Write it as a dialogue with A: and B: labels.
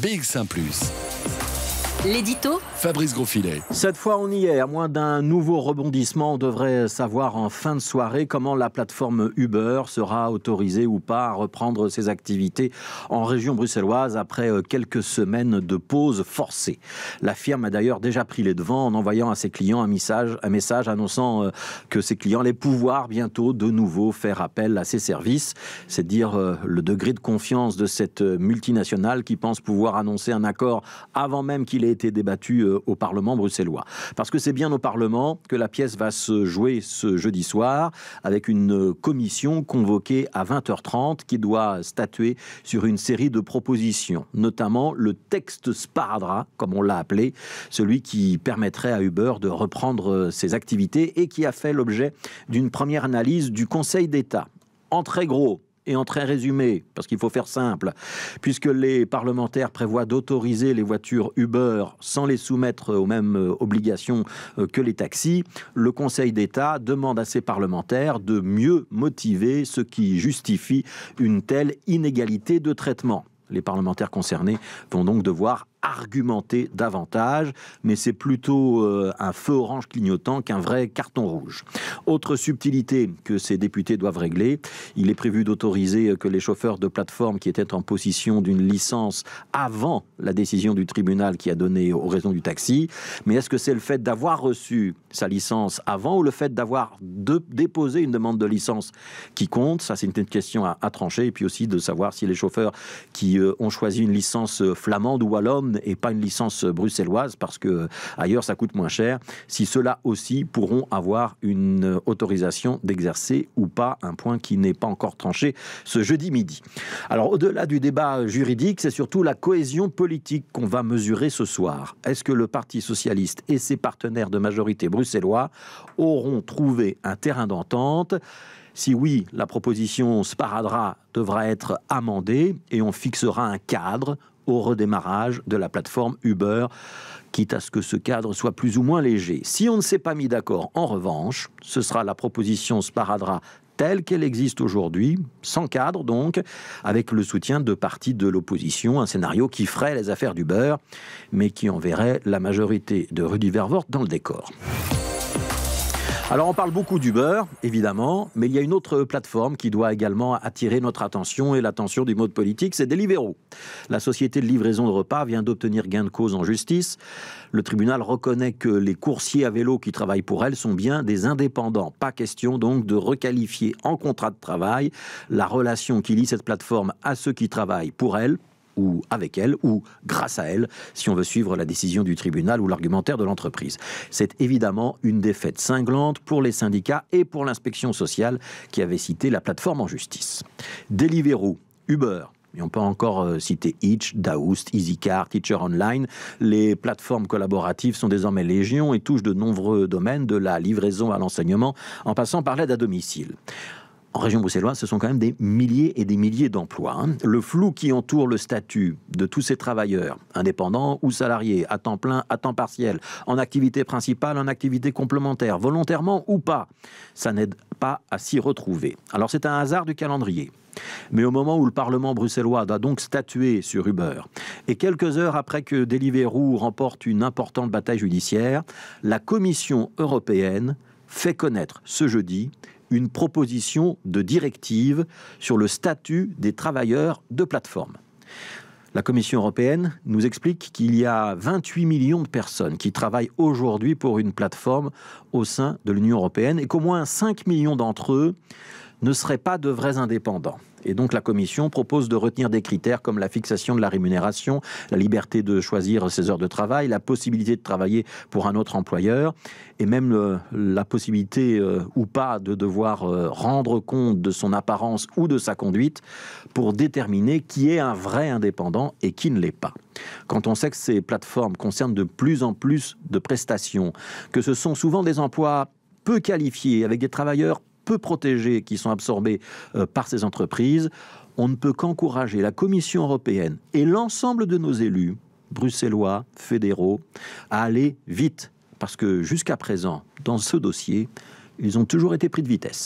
A: Big Saint Plus. L'édito Fabrice Grosfilet. Cette fois, on y est. À moins d'un nouveau rebondissement, on devrait savoir en fin de soirée comment la plateforme Uber sera autorisée ou pas à reprendre ses activités en région bruxelloise après euh, quelques semaines de pause forcée. La firme a d'ailleurs déjà pris les devants en envoyant à ses clients un message, un message annonçant euh, que ses clients allaient pouvoir bientôt de nouveau faire appel à ses services. C'est dire euh, le degré de confiance de cette multinationale qui pense pouvoir annoncer un accord avant même qu'il ait été débattu euh, au Parlement bruxellois. Parce que c'est bien au Parlement que la pièce va se jouer ce jeudi soir, avec une euh, commission convoquée à 20h30 qui doit statuer sur une série de propositions, notamment le texte Sparadra comme on l'a appelé, celui qui permettrait à Uber de reprendre euh, ses activités et qui a fait l'objet d'une première analyse du Conseil d'État. En très gros, et en très résumé, parce qu'il faut faire simple, puisque les parlementaires prévoient d'autoriser les voitures Uber sans les soumettre aux mêmes euh, obligations euh, que les taxis, le Conseil d'État demande à ses parlementaires de mieux motiver ce qui justifie une telle inégalité de traitement. Les parlementaires concernés vont donc devoir argumenter davantage, mais c'est plutôt euh, un feu orange clignotant qu'un vrai carton rouge. Autre subtilité que ces députés doivent régler, il est prévu d'autoriser que les chauffeurs de plateforme qui étaient en position d'une licence avant la décision du tribunal qui a donné aux raisons du taxi, mais est-ce que c'est le fait d'avoir reçu sa licence avant ou le fait d'avoir déposé une demande de licence qui compte Ça, c'est une question à, trancher, et puis aussi de savoir si les chauffeurs qui euh, ont choisi une licence euh, flamande ou wallonne et pas une licence bruxelloise parce que euh, ailleurs ça coûte moins cher, si ceux-là aussi pourront avoir une euh, autorisation d'exercer ou pas, un point qui n'est pas encore tranché ce jeudi midi. Alors au-delà du débat juridique, c'est surtout la cohésion politique qu'on va mesurer ce soir. Est-ce que le Parti socialiste et ses partenaires de majorité bruxellois auront trouvé un terrain d'entente si oui, la proposition Sparadra devra être amendée et on fixera un cadre au redémarrage de la plateforme Uber, quitte à ce que ce cadre soit plus ou moins léger. Si on ne s'est pas mis d'accord, en revanche, ce sera la proposition Sparadra telle qu'elle existe aujourd'hui, sans cadre donc, avec le soutien de partis de l'opposition, un scénario qui ferait les affaires d'Uber, mais qui enverrait la majorité de Rudy Vervoort dans le décor. Alors on parle beaucoup du beurre, évidemment, mais il y a une autre plateforme qui doit également attirer notre attention et l'attention du mode politique, c'est Deliveroo. La société de livraison de repas vient d'obtenir gain de cause en justice. Le tribunal reconnaît que les coursiers à vélo qui travaillent pour elle sont bien des indépendants. Pas question donc de requalifier en contrat de travail la relation qui lie cette plateforme à ceux qui travaillent pour elle, ou avec elle, ou grâce à elle, si on veut suivre la décision du tribunal ou l'argumentaire de l'entreprise. C'est évidemment une défaite cinglante pour les syndicats et pour l'inspection sociale qui avait cité la plateforme en justice. Deliveroo, Uber, et on peut encore euh, citer Itch, Daoust, EasyCar, Teacher Online. Les plateformes collaboratives sont désormais légion et touchent de nombreux domaines, de la livraison à l'enseignement, en passant par l'aide à domicile en région bruxelloise, ce sont quand même des milliers et des milliers d'emplois. Hein. Le flou qui entoure le statut de tous ces travailleurs, indépendants ou salariés, à temps plein, à temps partiel, en activité principale, en activité complémentaire, volontairement ou pas, ça n'aide pas à s'y retrouver. Alors c'est un hasard du calendrier. Mais au moment où le Parlement bruxellois doit donc statuer sur Uber, et quelques heures après que Deliveroo remporte une importante bataille judiciaire, la Commission européenne fait connaître ce jeudi une proposition de directive sur le statut des travailleurs de plateforme. La Commission européenne nous explique qu'il y a 28 millions de personnes qui travaillent aujourd'hui pour une plateforme au sein de l'Union européenne et qu'au moins 5 millions d'entre eux ne seraient pas de vrais indépendants. Et donc la Commission propose de retenir des critères comme la fixation de la rémunération, la liberté de choisir ses heures de travail, la possibilité de travailler pour un autre employeur, et même la possibilité euh, ou pas de devoir euh, rendre compte de son apparence ou de sa conduite pour déterminer qui est un vrai indépendant et qui ne l'est pas. Quand on sait que ces plateformes concernent de plus en plus de prestations, que ce sont souvent des emplois peu qualifiés, avec des travailleurs peu protégés qui sont absorbés euh, par ces entreprises, on ne peut qu'encourager la Commission européenne et l'ensemble de nos élus, bruxellois, fédéraux, à aller vite. Parce que jusqu'à présent, dans ce dossier, ils ont toujours été pris de vitesse.